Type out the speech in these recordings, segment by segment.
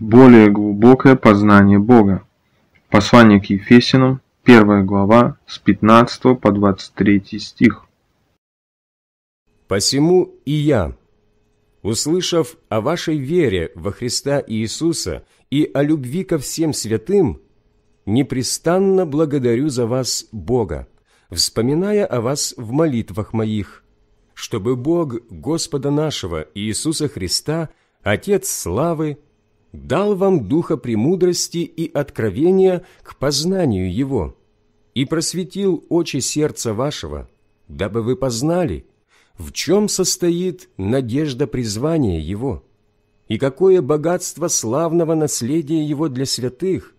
более глубокое познание Бога. Послание к Ефесиным, 1 глава, с 15 по 23 стих. «Посему и я, услышав о вашей вере во Христа Иисуса и о любви ко всем святым, непрестанно благодарю за вас Бога, вспоминая о вас в молитвах моих, чтобы Бог Господа нашего Иисуса Христа, Отец славы, дал вам духа премудрости и откровения к познанию Его, и просветил очи сердца вашего, дабы вы познали, в чем состоит надежда призвания Его, и какое богатство славного наследия Его для святых,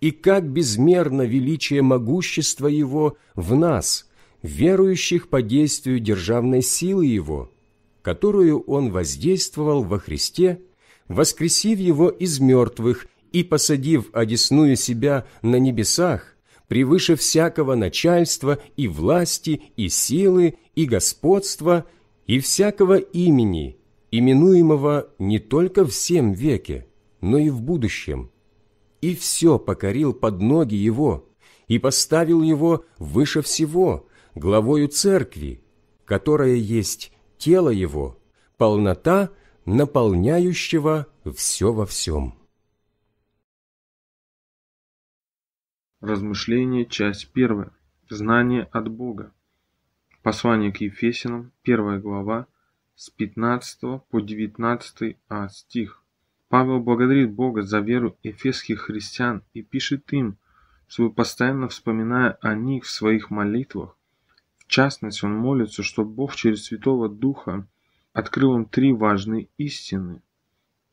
и как безмерно величие могущества Его в нас, верующих по действию державной силы Его, которую Он воздействовал во Христе – воскресив его из мертвых и посадив одесную себя на небесах, превыше всякого начальства и власти, и силы, и господства, и всякого имени, именуемого не только в всем веке, но и в будущем. И все покорил под ноги его, и поставил его выше всего, главою церкви, которая есть тело его, полнота – наполняющего все во всем. Размышление, часть первая. Знание от Бога. Послание к Ефесянам, первая глава, с 15 по 19 а, стих. Павел благодарит Бога за веру эфесских христиан и пишет им, чтобы постоянно вспоминая о них в своих молитвах. В частности, он молится, чтобы Бог через Святого Духа открыл им три важные истины.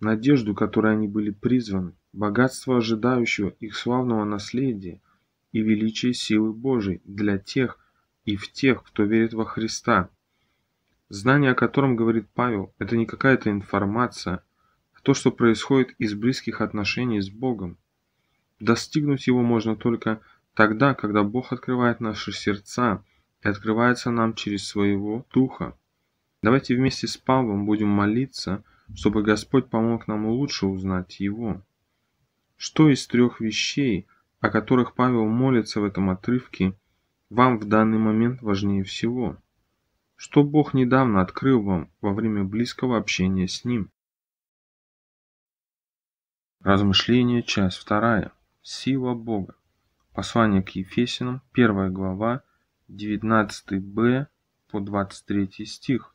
Надежду, которой они были призваны, богатство ожидающего их славного наследия и величие силы Божией для тех и в тех, кто верит во Христа. Знание, о котором говорит Павел, это не какая-то информация, а то, что происходит из близких отношений с Богом. Достигнуть его можно только тогда, когда Бог открывает наши сердца и открывается нам через своего Духа. Давайте вместе с Павлом будем молиться, чтобы Господь помог нам лучше узнать Его. Что из трех вещей, о которых Павел молится в этом отрывке, вам в данный момент важнее всего? Что Бог недавно открыл вам во время близкого общения с Ним? Размышление, часть вторая. Сила Бога. Послание к Ефесянам, 1 глава, 19 б по 23 стих.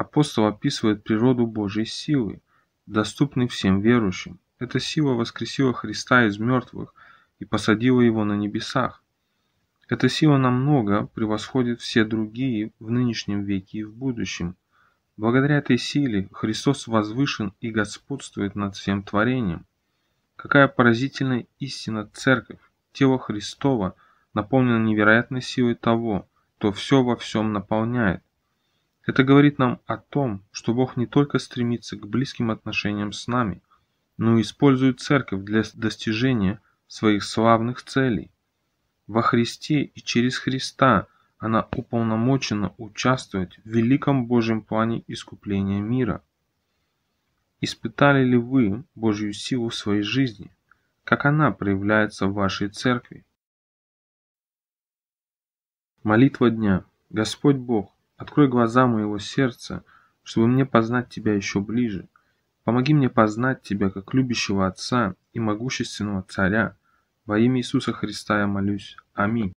Апостол описывает природу Божьей силы, доступной всем верующим. Эта сила воскресила Христа из мертвых и посадила его на небесах. Эта сила намного превосходит все другие в нынешнем веке и в будущем. Благодаря этой силе Христос возвышен и господствует над всем творением. Какая поразительная истина Церковь! Тело Христова наполнено невероятной силой того, кто все во всем наполняет. Это говорит нам о том, что Бог не только стремится к близким отношениям с нами, но и использует церковь для достижения своих славных целей. Во Христе и через Христа она уполномочена участвовать в великом Божьем плане искупления мира. Испытали ли вы Божью силу в своей жизни? Как она проявляется в вашей церкви? Молитва дня. Господь Бог, Открой глаза моего сердца, чтобы мне познать Тебя еще ближе. Помоги мне познать Тебя как любящего Отца и могущественного Царя. Во имя Иисуса Христа я молюсь. Аминь.